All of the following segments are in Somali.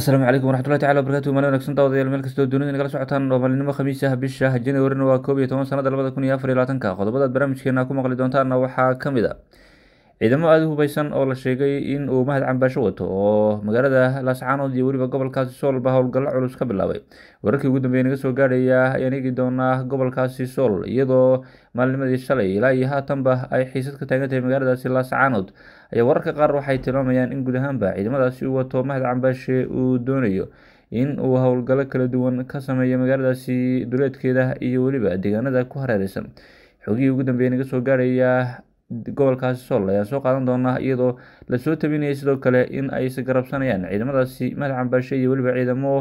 asalaamu calaykum waraxmatullahi tacala wabarakatu maalin wanagsan daawadayaal meel kastoo dunida nagala socotaan oo maalinimo khamiis ah bisha januarina waa koob iyo toban sanada labada kun iyo afar iyo labaatanka qodobadaad barnaamijkeena ku maqli doontaana waxaa ka mid a ah ciidamo aada u hubaysan oo la sheegay in uu mahad cambaasho wato oo magaalada laascaanood iyo weliba gobolkaasi soolba howlgallo culus ka bilaabay wararkii ugu dambeeya naga soo gaadhaya ayaan eegi doonaa gobolkaasi sool iyadoo maalnimadii shalay ilaa iyo haatanba ay xiisad ka taagan tahay magaaladaasi laascaanood ayaa wararka qaar waxay tilmaamayaan in guud ahaanba ciidamadaasi uu wato mahad cambaashe uu doonayo in uu howlgallo kala duwan ka sameeyo magaaladaasi duleedkeeda iyo weliba deegaanada ku hareereysan xogihii ugu dambeeya naga soo gaadhaya gobolkaasi sool ayaa soo qaadan doona iyadoo lasoo tabinaya sidoo kale in ay isgarabsanayaan ciidamadaasi madax ambaarshe iyo weliba ciidamo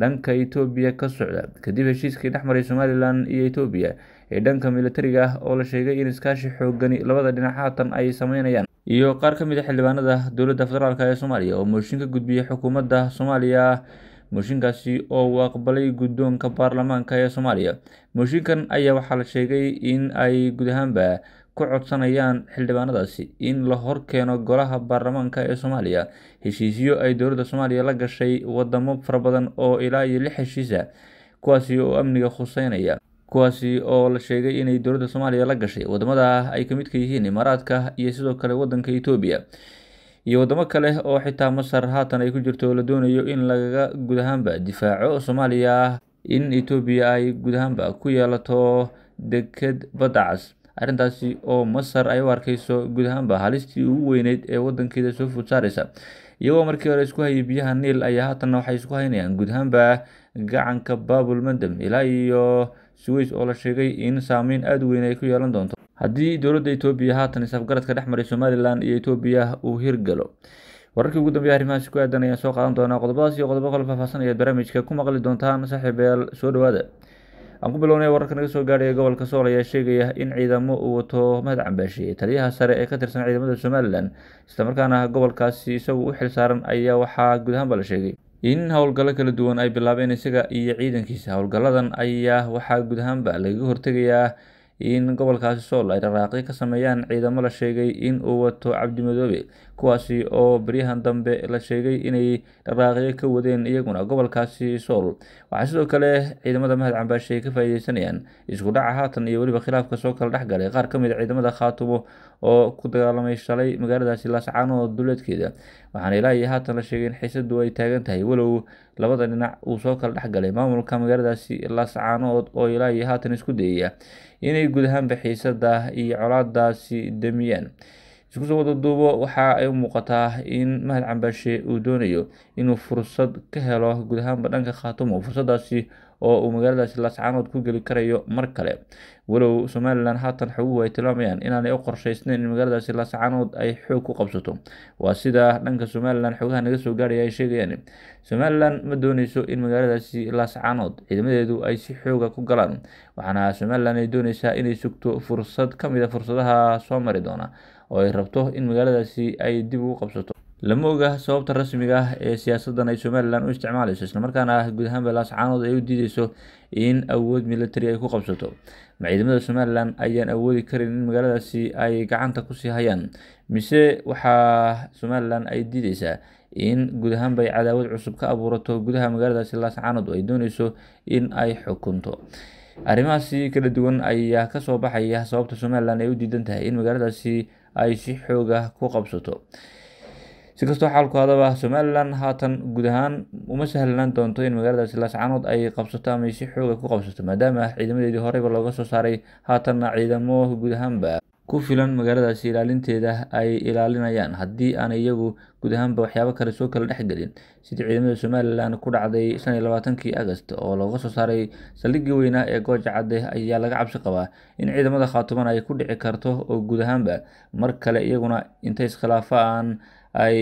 dhanka etoobiya ka socda kadib heshiiskii dhexmaray somalilan iyo etoobiya ee dhanka milatariga ah oo la sheegay in iskaashi xoogani labada dhinac haatan ay sameynayaan iyo qaar ka mid a ah xildhibaanada dowladda federaalk ah ee soomaaliya oo mooshin ka gudbiyay xukuumadda soomaaliya mooshinkaasi oo uu aqbalay guddoonka baarlamaanka ee soomaaliya mooshinkan ayaa waxaa la sheegay in ay guud ahaanba ku codsanayaan xildhibaanadaasi in la horkeeno golaha baarlamaanka ee soomaaliya heshiisyo ay dowladda soomaaliya la gashay wadamo fara badan oo ilaa iyo lix heshiisa kuwaasi oo amniga khuseynaya kuwaasi oo la sheegay inay dowladda soomaaliya la gashay wadamada ay ka midka yihiin imaaraadka iyo sidoo kale wadanka etoobiya iyo wadamo kale oo xitaa masar haatan ay ku jirto la doonayo in lagaga guud ahaanba difaaco soomaaliya in etoobiya ay guud ahaanba ku yeelato deked badda cas arrintaasi oo masar ay u arkayso guud ahaanba halistii ugu weyneyd ee wadankeeda soo food saareysa iyagoo markii hore isku hayay biyaha niil ayaa haatanna waxay isku haynayaan guud ahaanba gacanka baabul mandam ilaa iyo suweys oo la sheegay in saameyn aada u weyn ay ku yeelan doonto haddii dowladda etoobiya haatan isafgaradka dhex maray somalilan iyo etoobiya uu hirgalo wararkii ugu dambeeya arrimahaasi ku aadan ayaan soo qaadan doonaa qodobadaas iyo qodobo kale faahfaahsan ayaad barnaamijka ku maqli doontaan saaxiib soo dhawaada aan ku bilownay wararka naga soo gaadhaya gobolka sool ayaa sheegaya in ciidamo uu wato mahad cambaashiiyey taliyaha sare ee ka tirsan ciidamada somalilan islamarkaana gobolkaasi isagu u xil saaran ayaa waxaa guud ahaanba la sheegay in howlgallo kala duwan ay bilaabeen isaga iyo ciidankiisa howlgalladan ayaa waxaa guud ahaanba lagaga hortegayaa in gobolkaasi sool ay dharaaqyo ka sameeyaan ciidamo la sheegay in uu wato cabdimadoobe kuwaasi oo beryahan dambe la sheegay inay dharaaqyo ka wadeen iyaguna gobolkaasi sool waxaa sidoo kale ciidamada mahad cambaashe ay ka faaideysanayaan isku dhaca haatan iyo weliba khilaafka soo kala dhexgalay qaar ka mid a ah ciidamada khaatumo oo ku dagaalamay shalay magaaladaasi laascaan oo duleedkeeda waxaana ilaa haatan la sheegay in xiisadu ay taagan tahay walow labada dhinac uu soo kala dhexgalay maamulka magaaladaasi laascaanood oo ilaa haatan isku dayaya inay guud ahaanba xiisada iyo colaadaasi damiyaan iskusoo wadaduubo waxa ay u muuqataa in mahad cambaashe uu doonayo inuu fursad ka helo guud ahaanba dhanka khaatumo fursadaasi oo uu magaaladaasi laascaanood ku geli karayo mar kale walow somalilan haatan xoguhu ay tilmaamayaan inaanay u qorshaysnayn in magaaladaasi laascaanood ay xoog ku qabsato waa sida dhanka somalilan xogaha naga soo gaaraya ay sheegayaan somalilan ma dooneyso in magaaladaasi laascaanood ciidamadeedu ay si xooga ku galaan waxaana somalilan ay dooneysaa inay sugto fursad ka mid a fursadaha soo mari doona oo ay rabto in magaaladaasi ay dib ugu qabsato lama oga sababta rasmiga ah ee siyaasadan ay somalilan u isticmaalayso islamarkaana ah guud ahaan balaas ay u diideyso in awood military ay ku qabsato ciidamada somalilan ayaan awoodi karin in magaaladaasi ay gacanta kusii hayaan mise waxaa somalilan ay diideysaa in guud ahaan cadaawad cusub ka abuurato gudaha magaaladaasi laas oo ay dooneyso in ay xukunto arrimahaasi kala duwan ayaa kasoo baxaya sababta somalilan ay u diidan tahay in magaaladaasi ay si xoog ah ku qabsato si kastoo xaalku xaalkoodaba somalilan haatan guud ahaan uma sahlanaan doonto in magaaladaasi laascaanood ay qabsato ama ay si xooga ah ku qabsato maadaama ciidamadeedii horeyba looga soo saaray haatanna ciidamo guud ahaanba ku filan magaaladaasi ilaalinteeda ay ilaalinayaan haddii aan iyagu guud ahaanba waxyaabo kale soo kala dhexgelin sidii ciidamada somalilan ku dhacday shan iyo labaatankii agast oo looga soo saaray saldhigii weynaa ee gooja cadde ayaa laga cabsi qabaa in ciidamada khaatuman ay ku dhici karto oo guud ahaanba mar kale iyaguna inta iskhilaafaan ay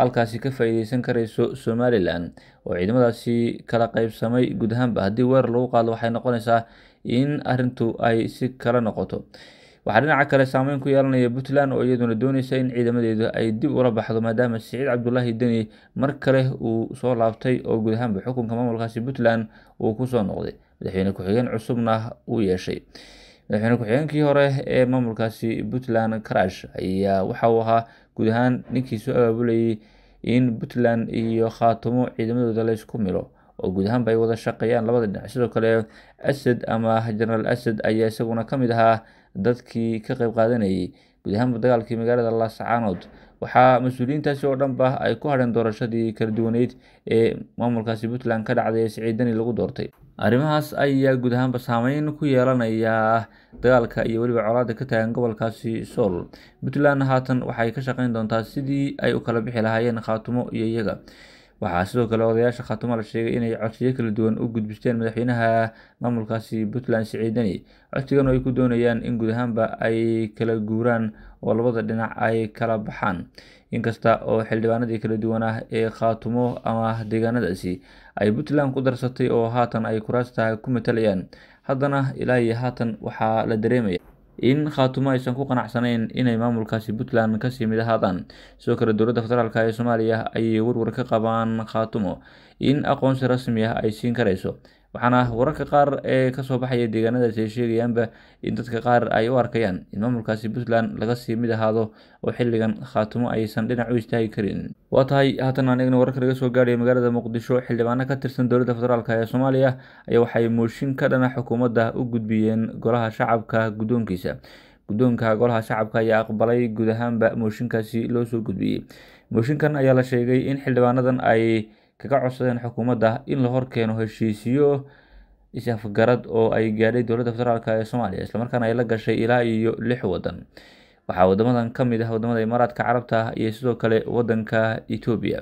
halkaasi ka faa'iideysan karayso somalilan oo ciidamadaasi kala qaybsamay guud ahaanba haddii weerar lagu qaado waxay noqonaysaa in arrintu ay si kala noqoto waxaa dhinaca kale saameyn ku yeelanaya puntland oo iyaduna dooneysa in ciidamadeedu ay dib ula baxdo maadaama siciid cabdulaahi deni mar kale uu soo laabtay oo guud ahaanba xukunka maamulkaasi puntland uu kusoo noqday madaxweyne ku-xigeen cusubna uu yeeshay madaxweyne ku-xigeenkii hore ee maamulkaasi puntland karash ayaa waxa uu ahaa guud ahaan ninkii abaabulayay in puntland iyo khaatumo ciidamadooda laysku milo oo guud ahaanba ay wada shaqeeyaan labada dhinac sidoo kale asad ama genaraal asad ayaa isaguna ka mid ahaa dadkii ka qeyb qaadanayay guud ahaanba dagaalkii magaalada laascaanood waxaa mas-uuliyiintaasi oo dhanba ay ku hadheen doorashadii kala duwaneyd ee maamulkaasi puntland ka dhacday ee siciidani lagu doortay arrimahaas ayaa guud ahaanba saameyn ku yeelanaya dagaalka iyo weliba colaada ka taagan gobolkaasi sool puntland haatan waxay ka shaqeyn doontaa sidii ay u kala bixi lahaayeen khaatumo iyo iyaga waxaa sidoo kale odayaasha khatuma la sheegay inay codsiyo kala duwan u gudbisteen madaxweynaha maamulkaasi puntland siciidani codsigan oo ay ku doonayaan in guud ahaanba ay kala guuraan oo labada dhinac ay kala baxaan inkasta oo xildhibaanadii kala duwan ah ee khaatumo ama deegaanadaasi ay puntland ku darsatay oo haatan ay kuraas tahay ku matalayaan haddana ilaa iyo haatan waxaa la dareemaya in khaatumo aysan ku qanacsanayn inay maamulkaasi puntland kasii mid ahaadaan sidoo kale dowladda federaalk ee soomaaliya ayay warwar ka qabaan khaatumo in aqoonsi rasmi ah ay siin karayso waxaana wararka qaar ee kasoo baxaya deegaanadaasi ay sheegayaanba in dadka qaar ay u arkayaan in maamulkaasi puntland laga sii mid ahaado oo xilligan khaatimo aysan dhinac u istaagi karin waa tahay haatan aan eegna wararka laga soo gaaraya magaalada muqdisho xildhibaano ka tirsan dowladda federaalk ee soomaaliya ayaa waxay mooshin ka dhana xukuumadda u gudbiyeen golaha shacabka guddoonkiisa guddoonka golaha shacabka ayaa aqbalay guud ahaanba mooshinkaasi loo soo gudbiyey mooshinkan ayaa la sheegay in xildhibaanadan ay kaga codsadeen xukuumadda in la horkeeno heshiisiyo is-afgarad oo ay gaadhay dowladda federaalk ee soomaaliya islamarkaana ay la gashay ilaa iyo lix waddan waxaa waddamadan ka mid ah waddamada imaaraadka carabta iyo sidoo kale waddanka etoobiya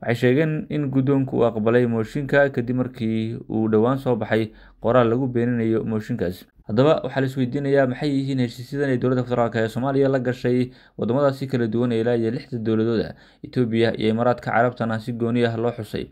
waxay sheegeen in guddoonku uu aqbalay mooshinka kadib markii uu dhowaan soo baxay qoraal lagu beeninayo mooshinkaas haddaba waxaa la isweydiinayaa maxay yihiin heshiisyadan ay dowladda federaalk ee soomaaliya la gashay wadamadaasi kala duwan ee ilaa iyo lixda dowladooda etoobiya iyo imaaraadka carabtana si gooni ah loo xusay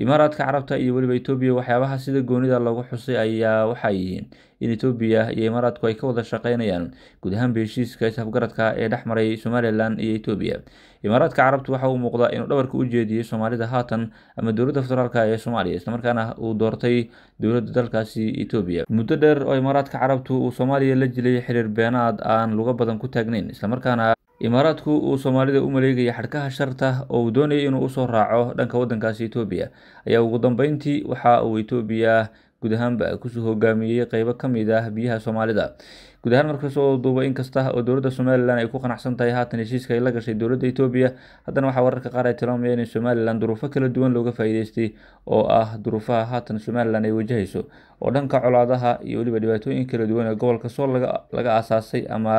imaaraadka carabta iyo weliba etoobiya waxyaabaha sida goonida lagu xusay ayaa waxaa yihiin in etoobiya iyo imaaraadku ay ka wada shaqeynayaan guud ahaanba heshiiska isafgaradka ee dhex maray somalilan iyo etoobiya imaaraadka carabtu waxa uu muuqdaa inuu dhabarka u jeediyey soomaalida haatan ama dowladda federaalk ee soomaaliya islamarkaana uu doortay dowladda dalkaasi etoobiya muddo dheer oo imaaraadka carabtu uu soomaaliya la jilay xiriir beenaad aan luga badan ku taagnayn islamarkaana imaaraadku uu soomaalida u maleegaya xadhkaha sharta oo uu doonayay inuu usoo raaco dhanka waddankaasi etoobiya ayaa ugu dambeyntii waxa uu etoobiya guud kusoo hogaamiyey qeybo kamid ah biyaha soomaalida guud ahaan marka soo duuba inkasta oo dowladda somalilan ay ku qanacsantahay haatan heshiiska ay la gashay dowladda etoobiya haddana waxaa wararka qaar ay tilmaamaya inay somalilan duruufo kala duwan looga faa'iideystay oo ah duruufaha haatan somalilan ay wajahayso oo dhanka colaadaha iyo weliba dhibaatooyin kala duwan ee gobolka soo laga aasaasay ama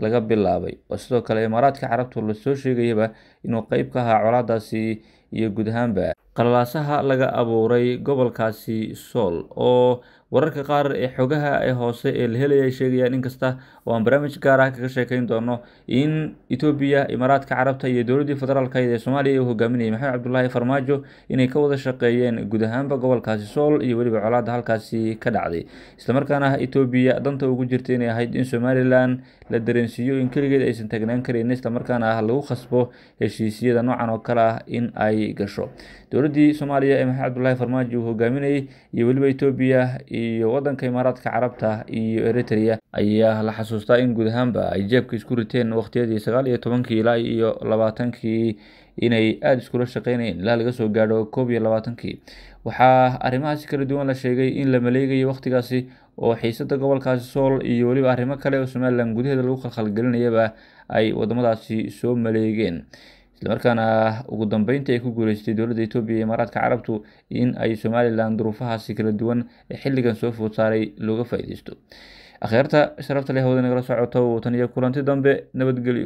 laga bilaabay oo sidoo kale imaaraadka carabtu lasoo sheegayaba inuu qeyb ka ahaa colaadaasi iyo guud ahaanba qalaasaha laga abuuray gobolkaasi sool oo wararka qaar ee xogaha ee hoose ee la helaya ay sheegayaan inkasta oo aan barnaamij gaar ah kaga sheekayn doono in etoobiya imaaraadka carabta iyo dowladdii federaalkayd ee soomaaliya uu hogaaminayay maxamed cabdulaahi farmaajo inay ka wada shaqeeyeen guud ahaanba gobolkaasi sool iyo weliba colaadda halkaasi ka dhacday islamarkaana etoobiya danta ugu jirta inay ahayd in somalilan la dareensiiyo in keligeed aysan tagnaan karayn islamarkaana ah lagu khasbo heshiisyada noocan oo kale ah in ay gasho dowladdii soomaaliya ee maxamed cabdulaahi farmaajo uu hogaaminayay iyo weliba etoobiya iyo waddanka imaaraadka carabta iyo eritrea ayaa la xasuustaa in guud ahaanba ay jeebka isku riteen wakhtiyadii sagaal iyo tobankii ilaa iyo labaatankii inay aada iskula shaqeynayeen ilaa laga soo gaadho koob iyo labaatankii waxaa arrimahaasi kala duwan la sheegay in la maleegayay wakhtigaasi oo xiisada gobolkaasi sool iyo weliba arrimo kale oo somalilan gudaheeda lagu khalkhalgelinayaba ay wadamadaasi soo maleegeen islamarkaana ugu dambeyntii ay ku guuleysatay dowladda etoobiya iyo imaaraadka carabtu in ay somalilan duruufahaasi kala duwan ee xilligan soo food saaray looga faa-ideysto akhyaarta sharafta leh hawada nagala socoto wataniyo kulanti dambe nabadgelyo